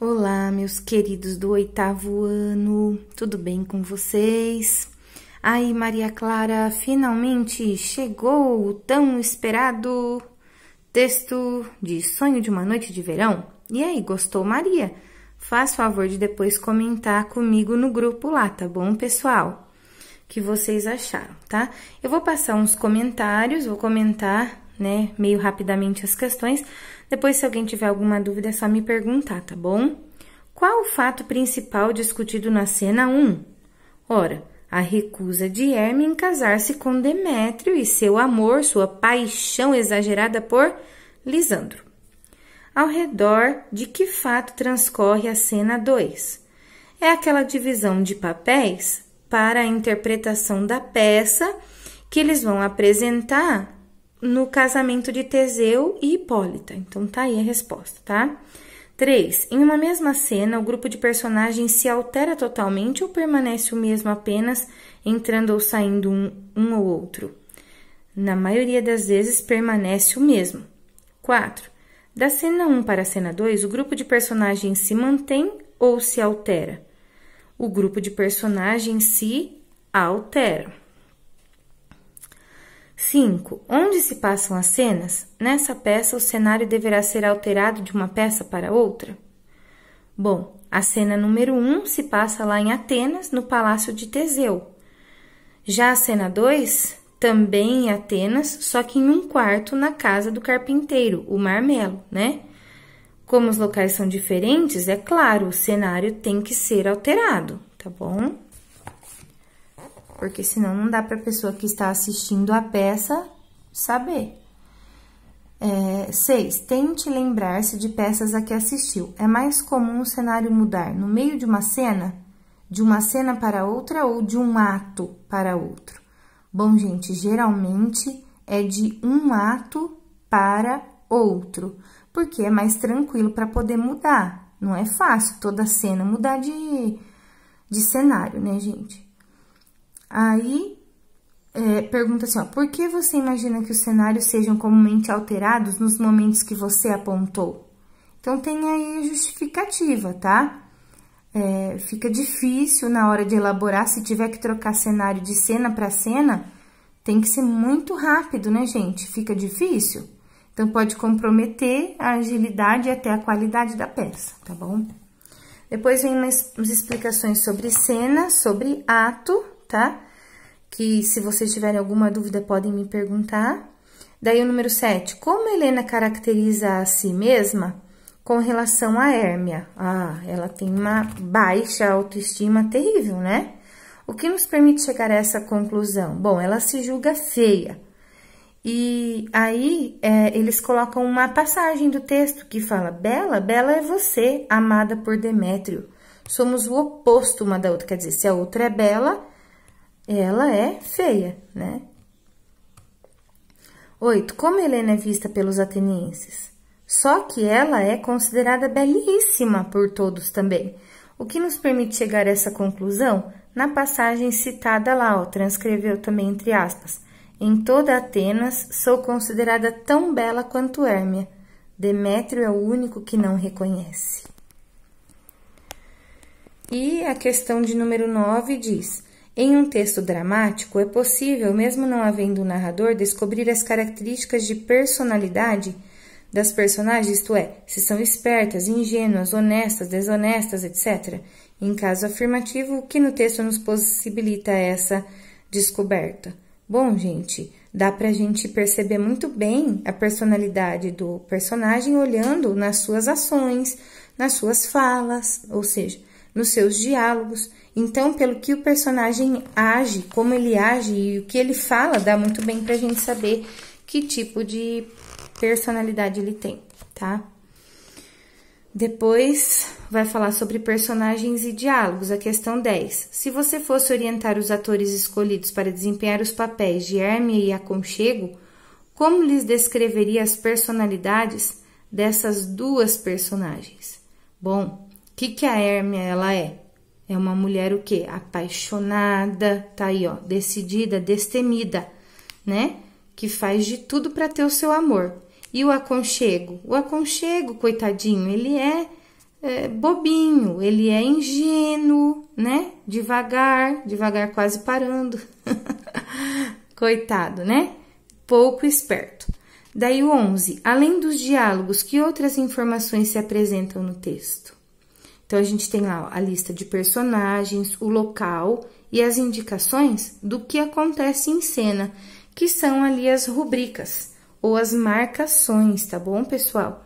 Olá, meus queridos do oitavo ano, tudo bem com vocês? Aí, Maria Clara, finalmente chegou o tão esperado texto de Sonho de uma Noite de Verão. E aí, gostou, Maria? Faz favor de depois comentar comigo no grupo lá, tá bom, pessoal? Que vocês acharam, tá? Eu vou passar uns comentários, vou comentar, né, meio rapidamente as questões, depois, se alguém tiver alguma dúvida, é só me perguntar, tá bom? Qual o fato principal discutido na cena 1? Ora, a recusa de Hermes em casar-se com Demétrio e seu amor, sua paixão exagerada por Lisandro. Ao redor de que fato transcorre a cena 2? É aquela divisão de papéis para a interpretação da peça que eles vão apresentar no casamento de Teseu e Hipólita. Então tá aí a resposta, tá? 3. Em uma mesma cena, o grupo de personagens se altera totalmente ou permanece o mesmo apenas entrando ou saindo um, um ou outro? Na maioria das vezes permanece o mesmo. 4. Da cena 1 para a cena 2, o grupo de personagens se mantém ou se altera? O grupo de personagens se altera. 5. Onde se passam as cenas? Nessa peça, o cenário deverá ser alterado de uma peça para outra? Bom, a cena número 1 um se passa lá em Atenas, no palácio de Teseu. Já a cena 2, também em Atenas, só que em um quarto na casa do carpinteiro, o Marmelo, né? Como os locais são diferentes, é claro, o cenário tem que ser alterado, tá bom? Porque senão não dá para a pessoa que está assistindo a peça saber. É, seis, tente lembrar-se de peças a que assistiu. É mais comum o cenário mudar no meio de uma cena, de uma cena para outra ou de um ato para outro. Bom, gente, geralmente é de um ato para outro, porque é mais tranquilo para poder mudar. Não é fácil toda cena mudar de, de cenário, né, gente? Aí, é, pergunta assim, ó, por que você imagina que os cenários sejam comumente alterados nos momentos que você apontou? Então, tem aí a justificativa, tá? É, fica difícil na hora de elaborar, se tiver que trocar cenário de cena para cena, tem que ser muito rápido, né, gente? Fica difícil. Então, pode comprometer a agilidade e até a qualidade da peça, tá bom? Depois vem umas, umas explicações sobre cena, sobre ato tá? Que se vocês tiverem alguma dúvida, podem me perguntar. Daí o número 7, como Helena caracteriza a si mesma com relação a Hermia? Ah, ela tem uma baixa autoestima terrível, né? O que nos permite chegar a essa conclusão? Bom, ela se julga feia. E aí é, eles colocam uma passagem do texto que fala: Bela, Bela é você, amada por Demétrio. Somos o oposto uma da outra. Quer dizer, se a outra é bela, ela é feia, né? 8. Como Helena é vista pelos atenienses? Só que ela é considerada belíssima por todos também. O que nos permite chegar a essa conclusão? Na passagem citada lá, ó, transcreveu também entre aspas. Em toda Atenas sou considerada tão bela quanto Hérmia. Demétrio é o único que não reconhece. E a questão de número 9 diz: em um texto dramático, é possível, mesmo não havendo um narrador, descobrir as características de personalidade das personagens, isto é, se são espertas, ingênuas, honestas, desonestas, etc. Em caso afirmativo, o que no texto nos possibilita essa descoberta? Bom, gente, dá para a gente perceber muito bem a personalidade do personagem olhando nas suas ações, nas suas falas, ou seja, nos seus diálogos. Então, pelo que o personagem age, como ele age e o que ele fala, dá muito bem pra gente saber que tipo de personalidade ele tem, tá? Depois vai falar sobre personagens e diálogos, a questão 10. Se você fosse orientar os atores escolhidos para desempenhar os papéis de Hermia e Aconchego, como lhes descreveria as personalidades dessas duas personagens? Bom, que, que a Hermia ela é? É uma mulher o quê? Apaixonada, tá aí, ó, decidida, destemida, né? Que faz de tudo para ter o seu amor. E o aconchego? O aconchego, coitadinho, ele é, é bobinho, ele é ingênuo, né? Devagar, devagar quase parando. Coitado, né? Pouco esperto. Daí o 11. Além dos diálogos, que outras informações se apresentam no texto? Então, a gente tem lá a lista de personagens, o local e as indicações do que acontece em cena, que são ali as rubricas ou as marcações, tá bom, pessoal?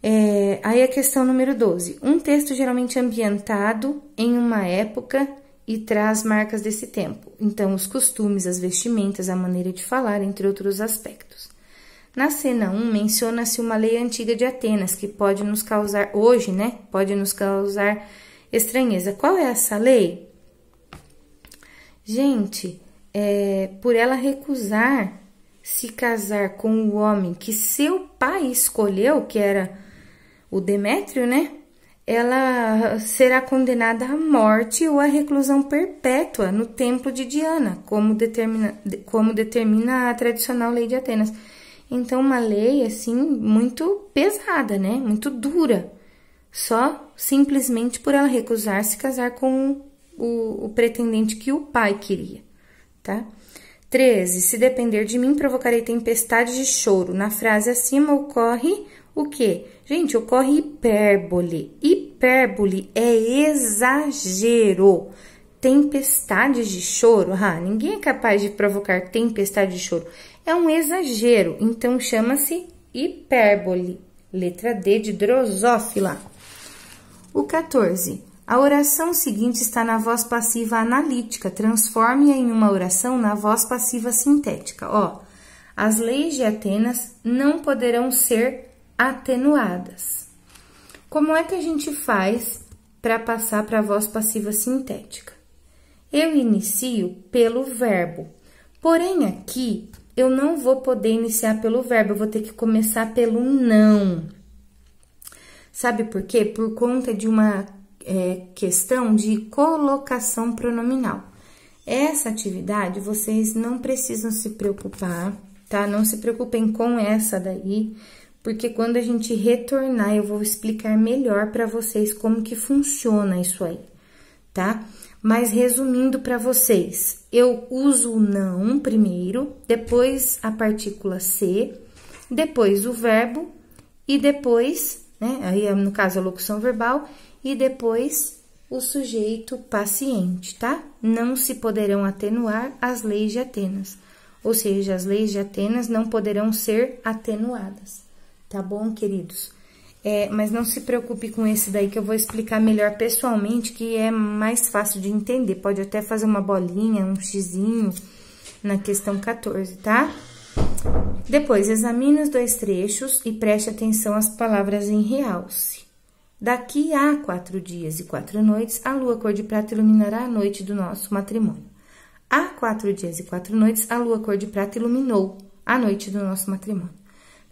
É, aí a questão número 12. Um texto geralmente ambientado em uma época e traz marcas desse tempo. Então, os costumes, as vestimentas, a maneira de falar, entre outros aspectos. Na cena 1 menciona-se uma lei antiga de Atenas que pode nos causar hoje, né? Pode nos causar estranheza. Qual é essa lei? Gente, é, por ela recusar se casar com o homem que seu pai escolheu, que era o Demétrio, né? Ela será condenada à morte ou à reclusão perpétua no templo de Diana, como determina, como determina a tradicional lei de Atenas. Então, uma lei assim muito pesada, né? Muito dura. Só simplesmente por ela recusar se casar com o, o pretendente que o pai queria, tá? 13. Se depender de mim, provocarei tempestade de choro. Na frase acima ocorre o quê? Gente, ocorre hipérbole. Hipérbole é exagero. Tempestade de choro? Ah, ninguém é capaz de provocar tempestade de choro é um exagero, então chama-se hipérbole. Letra D de drosófila. O 14. A oração seguinte está na voz passiva analítica. Transforme-a em uma oração na voz passiva sintética. Ó, as leis de Atenas não poderão ser atenuadas. Como é que a gente faz para passar para a voz passiva sintética? Eu inicio pelo verbo. Porém, aqui eu não vou poder iniciar pelo verbo, eu vou ter que começar pelo não. Sabe por quê? Por conta de uma é, questão de colocação pronominal. Essa atividade vocês não precisam se preocupar, tá? Não se preocupem com essa daí, porque quando a gente retornar eu vou explicar melhor para vocês como que funciona isso aí, tá? Mas resumindo para vocês, eu uso o não primeiro, depois a partícula se, depois o verbo e depois, né, aí é, no caso a locução verbal, e depois o sujeito paciente, tá? Não se poderão atenuar as leis de Atenas, ou seja, as leis de Atenas não poderão ser atenuadas, tá bom, queridos? É, mas não se preocupe com esse daí que eu vou explicar melhor pessoalmente, que é mais fácil de entender. Pode até fazer uma bolinha, um xizinho na questão 14, tá? Depois, examine os dois trechos e preste atenção às palavras em realce. Daqui a quatro dias e quatro noites, a lua cor de prata iluminará a noite do nosso matrimônio. Há quatro dias e quatro noites, a lua cor de prata iluminou a noite do nosso matrimônio.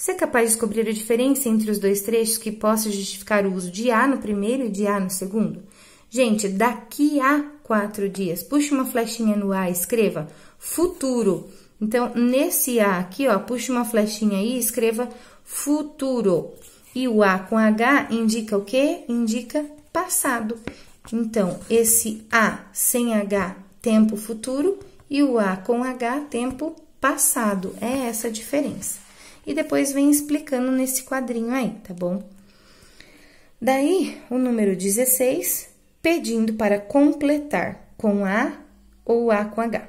Você é capaz de descobrir a diferença entre os dois trechos que possa justificar o uso de A no primeiro e de A no segundo? Gente, daqui a quatro dias, puxa uma flechinha no A e escreva futuro. Então, nesse A aqui, ó, puxa uma flechinha aí e escreva futuro. E o A com H indica o quê? Indica passado. Então, esse A sem H, tempo futuro, e o A com H, tempo passado. É essa a diferença e depois vem explicando nesse quadrinho aí, tá bom? Daí, o número 16, pedindo para completar com A ou A com H.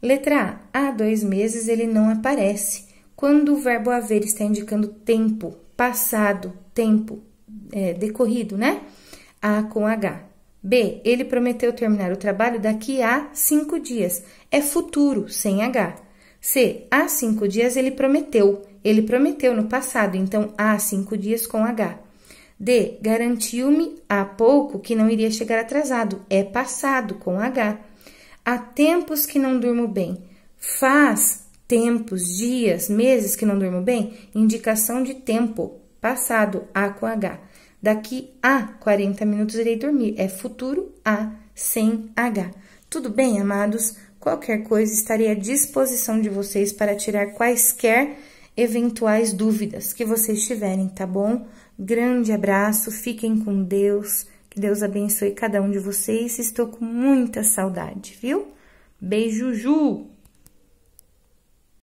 Letra A, há dois meses ele não aparece. Quando o verbo haver está indicando tempo, passado, tempo é, decorrido, né? A com H. B. Ele prometeu terminar o trabalho daqui a cinco dias. É futuro, sem H. C. Há cinco dias ele prometeu. Ele prometeu no passado, então há cinco dias com H. D. Garantiu-me há pouco que não iria chegar atrasado. É passado com H. Há tempos que não durmo bem. Faz tempos, dias, meses que não durmo bem. Indicação de tempo. Passado, A com H. Daqui a 40 minutos irei dormir. É futuro A sem H. Tudo bem, amados? Qualquer coisa estarei à disposição de vocês para tirar quaisquer eventuais dúvidas que vocês tiverem, tá bom? Grande abraço, fiquem com Deus, que Deus abençoe cada um de vocês. Estou com muita saudade, viu? Beijo, Ju!